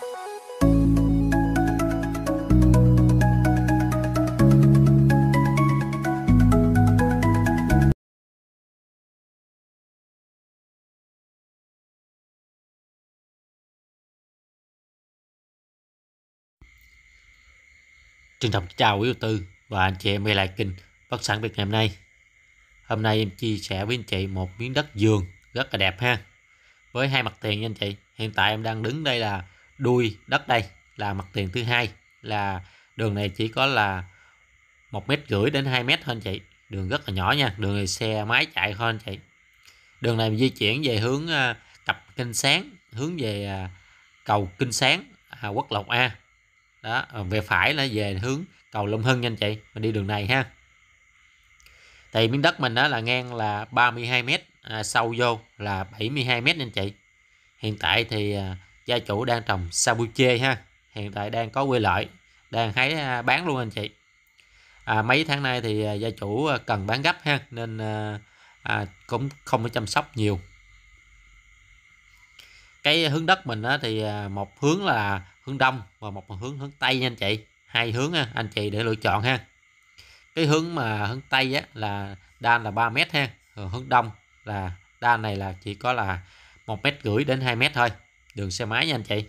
Trân trọng chào quý đầu tư và anh chị em quay lại kênh bất sản Việt ngày hôm nay. Hôm nay em chia sẻ với anh chị một miếng đất giường rất là đẹp ha. Với hai mặt tiền nha anh chị. Hiện tại em đang đứng đây là đuôi đất đây là mặt tiền thứ hai là đường này chỉ có là một mét rưỡi đến 2 mét thôi anh chị đường rất là nhỏ nha đường này xe máy chạy thôi anh chị đường này di chuyển về hướng à, cặp kinh sáng hướng về à, cầu kinh sáng à, quốc lộc a đó về phải là về hướng cầu long hưng nha anh chị mình đi đường này ha thì miếng đất mình đó là ngang là 32 mét à, sâu vô là 72 mét nha anh chị hiện tại thì à, gia chủ đang trồng sabuche ha hiện tại đang có quy lợi đang hái à, bán luôn anh chị à, mấy tháng nay thì à, gia chủ à, cần bán gấp ha nên à, cũng không có chăm sóc nhiều cái hướng đất mình á, thì một hướng là hướng đông và một hướng hướng tây nha anh chị hai hướng ha, anh chị để lựa chọn ha cái hướng mà hướng tây á, là đan là 3 mét ha hướng đông là đan này là chỉ có là một mét rưỡi đến 2 mét thôi đường xe máy nha anh chị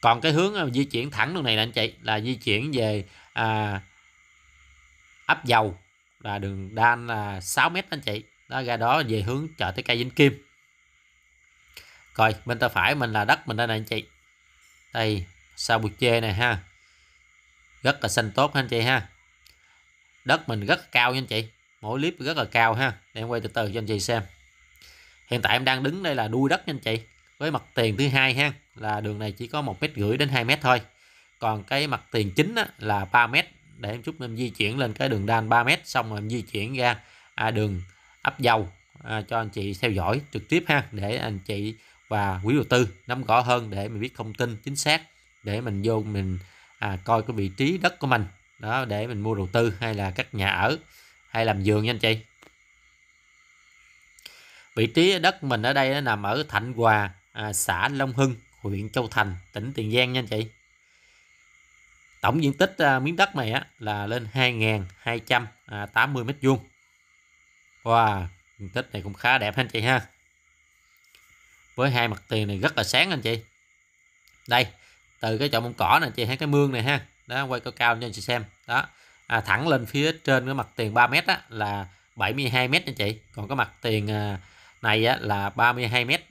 còn cái hướng à, di chuyển thẳng đường này nè anh chị là di chuyển về à, ấp dầu là đường đan là 6 mét anh chị đó ra đó về hướng chợ tới cây Vĩnh Kim rồi bên tay phải mình là đất mình đây nè anh chị đây sao bụi chê này ha rất là xanh tốt anh chị ha đất mình rất là cao nha anh chị mỗi clip rất là cao ha để em quay từ từ cho anh chị xem hiện tại em đang đứng đây là đuôi đất nha anh chị với mặt tiền thứ hai ha là đường này chỉ có một mét rưỡi đến 2 mét thôi còn cái mặt tiền chính á, là 3 mét để em chút em di chuyển lên cái đường đan 3 mét xong rồi em di chuyển ra à, đường ấp dầu à, cho anh chị theo dõi trực tiếp ha để anh chị và quý đầu tư nắm rõ hơn để mình biết thông tin chính xác để mình vô mình à, coi cái vị trí đất của mình đó để mình mua đầu tư hay là các nhà ở hay làm giường nha anh chị vị trí đất mình ở đây nó nằm ở Thạnh Hòa à, xã Long Hưng, huyện Châu Thành, tỉnh Tiền Giang nha anh chị. Tổng diện tích à, miếng đất này á, là lên 2.280 mét vuông. Wow, diện tích này cũng khá đẹp anh chị ha. Với hai mặt tiền này rất là sáng anh chị. Đây, từ cái chỗ mông cỏ này chị thấy cái mương này ha. Đó, quay cao cao cho anh chị xem. Đó, à, thẳng lên phía trên cái mặt tiền 3 mét á, là 72 mét anh chị. Còn cái mặt tiền à, này á, là 32 mét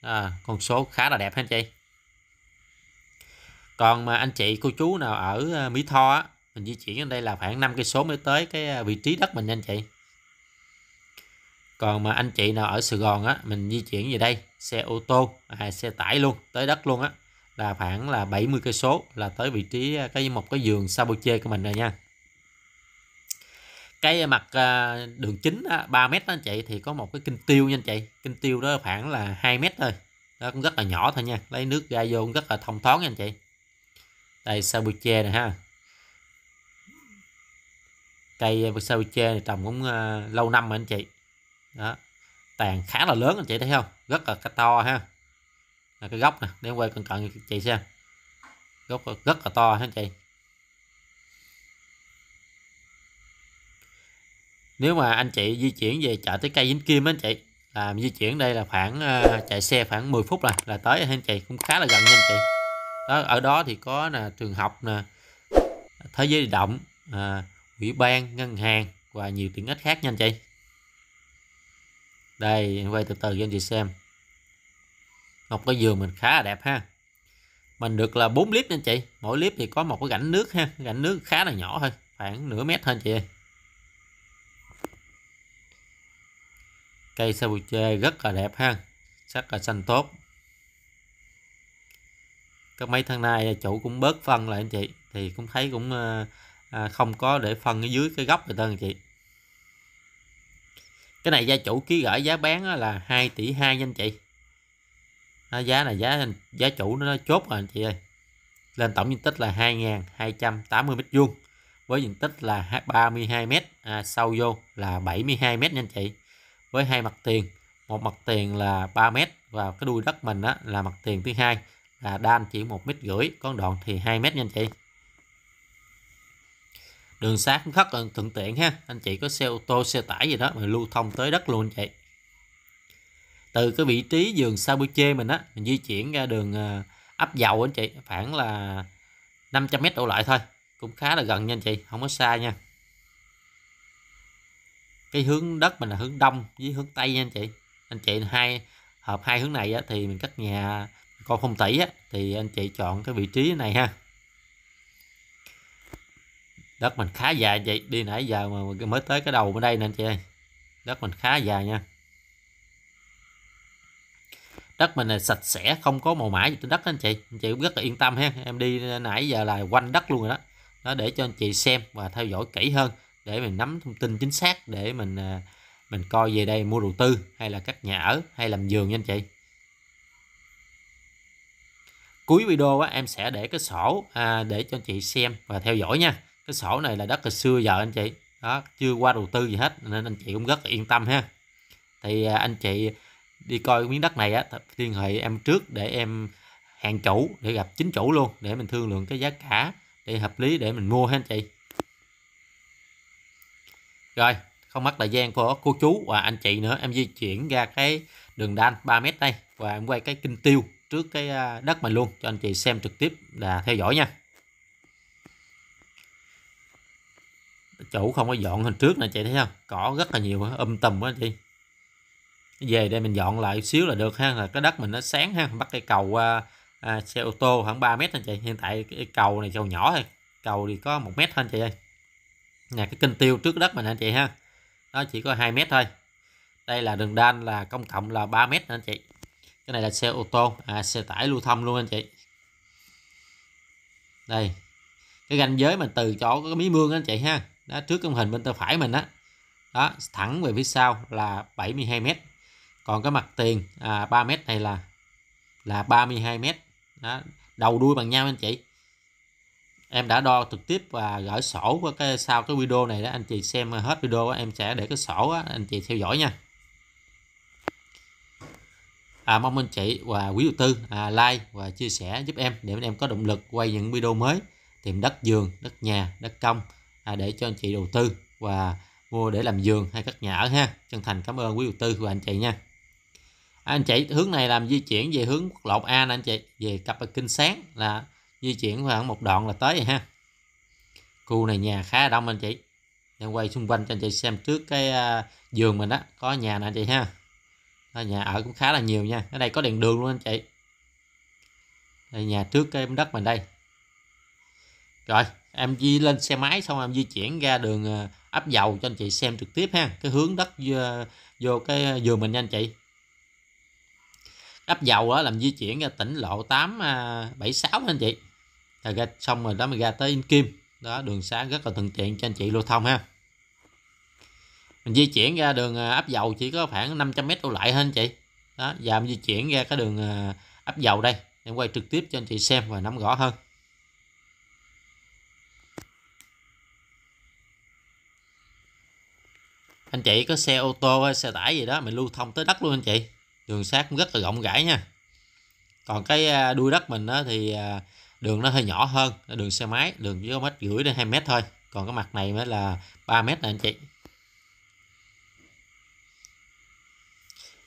à, con số khá là đẹp ha anh chị còn mà anh chị cô chú nào ở à, Mỹ Tho á mình di chuyển ở đây là khoảng 5 cây số mới tới cái à, vị trí đất mình anh chị còn mà anh chị nào ở Sài Gòn á mình di chuyển về đây xe ô tô à, xe tải luôn tới đất luôn á là khoảng là 70 cây số là tới vị trí à, cái một cái giường Saboche của mình rồi nha cái mặt ờ, đường chính á, 3 mét đó anh chị thì có một cái kinh tiêu nha anh chị kinh tiêu đó khoảng là 2 mét thôi đó cũng rất là nhỏ thôi nha lấy nước ra vô cũng rất là thông thoáng nha anh chị đây sabuche này ha cây ờ, sabuche này trồng cũng ờ, lâu năm rồi anh chị đó tàn khá là lớn anh chị thấy không rất là to ha là cái gốc nè để quay cận cận chị xem gốc rất là to ha anh chị nếu mà anh chị di chuyển về chợ tới cây dính Kim anh chị là di chuyển đây là khoảng ờ, chạy xe khoảng 10 phút là là tới anh chị cũng khá là gần nha anh chị đó ở đó thì có là trường học nè thế giới động à, ờ, ủy ban ngân hàng và nhiều tiện ích khác nha anh chị đây quay từ từ cho anh chị xem một cái giường mình khá là đẹp ha mình được là 4 clip nha anh chị mỗi clip thì có một cái rãnh nước ha rãnh nước khá là nhỏ thôi khoảng nửa mét thôi anh chị ơi cây sabuche rất là đẹp ha sắc là xanh tốt các mấy tháng nay chủ cũng bớt phân lại anh chị thì cũng thấy cũng ờ, ờ, không có để phân ở dưới cái gốc người ta anh chị cái này gia chủ ký gửi giá bán là 2 tỷ 2 nha anh chị nó giá là giá giá chủ nó chốt rồi anh chị ơi lên tổng diện tích là 2.280 mét vuông với diện tích là 32 mét à, sâu vô là 72 mét nha anh chị với hai mặt tiền một mặt tiền là 3 mét và cái đuôi đất mình á, là mặt tiền thứ hai là đan chỉ một mét rưỡi con đoạn thì 2 mét nha anh chị đường sát cũng rất là thuận tiện ha anh chị có xe ô tô xe tải gì đó mà lưu thông tới đất luôn anh chị từ cái vị trí giường chê mình á mình di chuyển ra đường ấp ờ, dầu anh chị khoảng là 500m đổ lại thôi cũng khá là gần nha anh chị không có xa nha cái hướng đất mình là hướng đông với hướng tây nha anh chị anh chị hai hợp hai hướng này á, thì mình cách nhà con phong tỷ á, thì anh chị chọn cái vị trí này ha đất mình khá dài vậy đi nãy giờ mà mới tới cái đầu bên đây nè anh chị ơi đất mình khá dài nha đất mình là sạch sẽ không có màu mã gì trên đất anh chị anh chị cũng rất là yên tâm ha em đi nãy giờ là quanh đất luôn rồi đó đó để cho anh chị xem và theo dõi kỹ hơn để mình nắm thông tin chính xác để mình à, mình coi về đây mua đầu tư hay là cắt nhà ở hay làm giường nha anh chị cuối video á, em sẽ để cái sổ à, để cho anh chị xem và theo dõi nha cái sổ này là đất từ xưa giờ anh chị đó chưa qua đầu tư gì hết nên anh chị cũng rất là yên tâm ha thì à, anh chị đi coi miếng đất này á liên hệ em trước để em hàng chủ để gặp chính chủ luôn để mình thương lượng cái giá cả để hợp lý để mình mua ha anh chị rồi không mất thời gian của cô chú và anh chị nữa em di chuyển ra cái đường đan 3 mét đây và em quay cái kinh tiêu trước cái à, đất mình luôn cho anh chị xem trực tiếp là theo dõi nha chủ không có dọn hình trước nè chị thấy không cỏ rất là nhiều âm um tùm quá chị về đây mình dọn lại xíu là được ha là cái đất mình nó sáng ha bắt cây cầu à, à xe ô tô khoảng 3 mét anh chị hiện tại cái cầu này cầu nhỏ thôi cầu thì có một mét thôi anh chị ơi nhà cái kinh tiêu trước đất mình anh chị ha nó chỉ có 2 mét thôi đây là đường đan là công cộng là 3 mét anh chị cái này là xe ô tô à, xe tải lưu thông luôn anh chị đây cái ranh giới mình từ chỗ cái mí mương anh chị ha đó trước công hình bên tay phải mình đó đó thẳng về phía sau là 72 mét còn cái mặt tiền à, 3 mét này là là 32 mét đó đầu đuôi bằng nhau anh chị em đã đo trực tiếp và gửi sổ của cái sau cái video này đó anh chị xem hết video đó, em sẽ để cái sổ đó, anh chị theo dõi nha à, mong anh chị và quý đầu tư à, like và chia sẻ giúp em để em có động lực quay những video mới tìm đất giường đất nhà đất công à, để cho anh chị đầu tư và mua để làm giường hay các nhà ở ha chân thành cảm ơn quý đầu tư và anh chị nha à, anh chị hướng này làm di chuyển về hướng quốc lộ A nè anh chị về cặp kinh sáng là di chuyển khoảng một đoạn là tới rồi ha khu này nhà khá đông anh chị em quay xung quanh cho anh chị xem trước cái à, giường mình á có nhà nè anh chị ha đó, nhà ở cũng khá là nhiều nha ở đây có đèn đường luôn anh chị đây nhà trước cái đất mình đây rồi em di lên xe máy xong em di chuyển ra đường ấp à, dầu cho anh chị xem trực tiếp ha cái hướng đất vô, à, vô cái giường mình nha anh chị ấp dầu đó làm di chuyển ra tỉnh lộ 876 anh chị là ra xong rồi đó mình ra tới in kim đó đường xá rất là thuận tiện cho anh chị lưu thông ha mình di chuyển ra đường à, áp dầu chỉ có khoảng 500 mét đổ lại hơn chị đó và mình di chuyển ra cái đường à, áp dầu đây em quay trực tiếp cho anh chị xem và nắm rõ hơn anh chị có xe ô tô hay xe tải gì đó mình lưu thông tới đất luôn anh chị đường sát cũng rất là rộng rãi nha còn cái à, đuôi đất mình thì đường nó hơi nhỏ hơn đường xe máy đường chỉ có mét rưỡi đến 2 mét thôi còn cái mặt này mới là 3 mét nè anh chị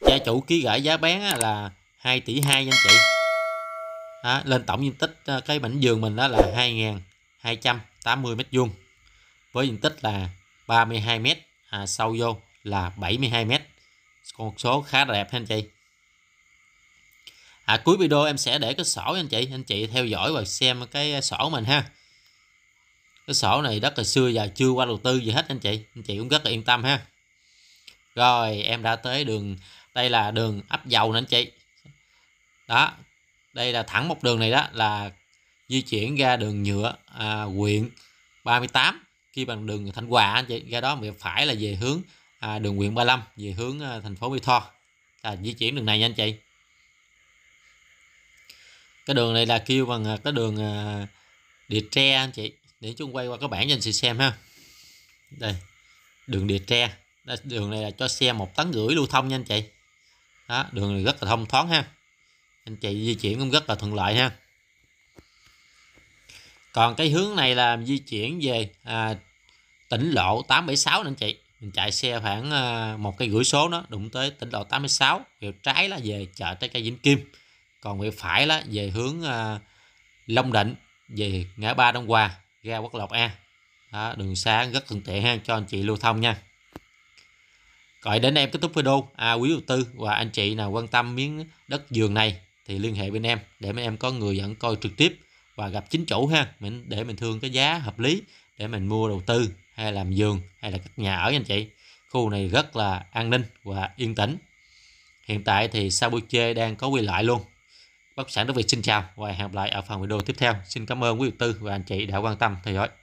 gia chủ ký gửi giá bán là 2 tỷ 2 anh chị đó, lên tổng diện tích ờ, cái mảnh giường mình đó là 2.280 mét vuông với diện tích là 32 mét à, sâu vô là 72 mét con số khá đẹp anh chị à, cuối video em sẽ để cái sổ anh chị anh chị theo dõi và xem cái à, sổ mình ha cái sổ này đất hồi xưa giờ chưa qua đầu tư gì hết anh chị anh chị cũng rất là yên tâm ha rồi em đã tới đường đây là đường ấp dầu nè anh chị đó đây là thẳng một đường này đó là di chuyển ra đường nhựa à, huyện 38 khi bằng đường Thanh Hòa anh chị ra đó mình phải là về hướng à, đường huyện 35 về hướng à, thành phố Mỹ Tho là di chuyển đường này nha anh chị cái đường này là kêu bằng à, cái đường à, địa tre anh chị để chúng quay qua các bản cho anh chị xem ha đây đường địa tre đường này là cho xe một tấn rưỡi lưu thông nha anh chị đó, đường này rất là thông thoáng ha anh chị di chuyển cũng rất là thuận lợi ha còn cái hướng này là di chuyển về à, tỉnh lộ 876 nè anh chị mình chạy xe khoảng à, một cây rưỡi số nó đụng tới tỉnh lộ 86 chiều trái là về chợ trái cây Vĩnh Kim còn về phải là về hướng à, Long Định về ngã ba Đông Hòa ra Quốc Lộc A đó, đường xa rất thuận tiện ha cho anh chị lưu thông nha rồi đến em kết thúc video à, quý đầu tư và anh chị nào quan tâm miếng đất giường này thì liên hệ bên em để mấy em có người dẫn coi trực tiếp và gặp chính chủ ha mình để mình thương cái giá hợp lý để mình mua đầu tư hay làm giường hay là các nhà ở anh chị khu này rất là an ninh và yên tĩnh hiện tại thì Sabuche đang có quay lại luôn bất sản đối với xin chào và hẹn gặp lại ở phần video tiếp theo xin cảm ơn quý vị tư và anh chị đã quan tâm theo dõi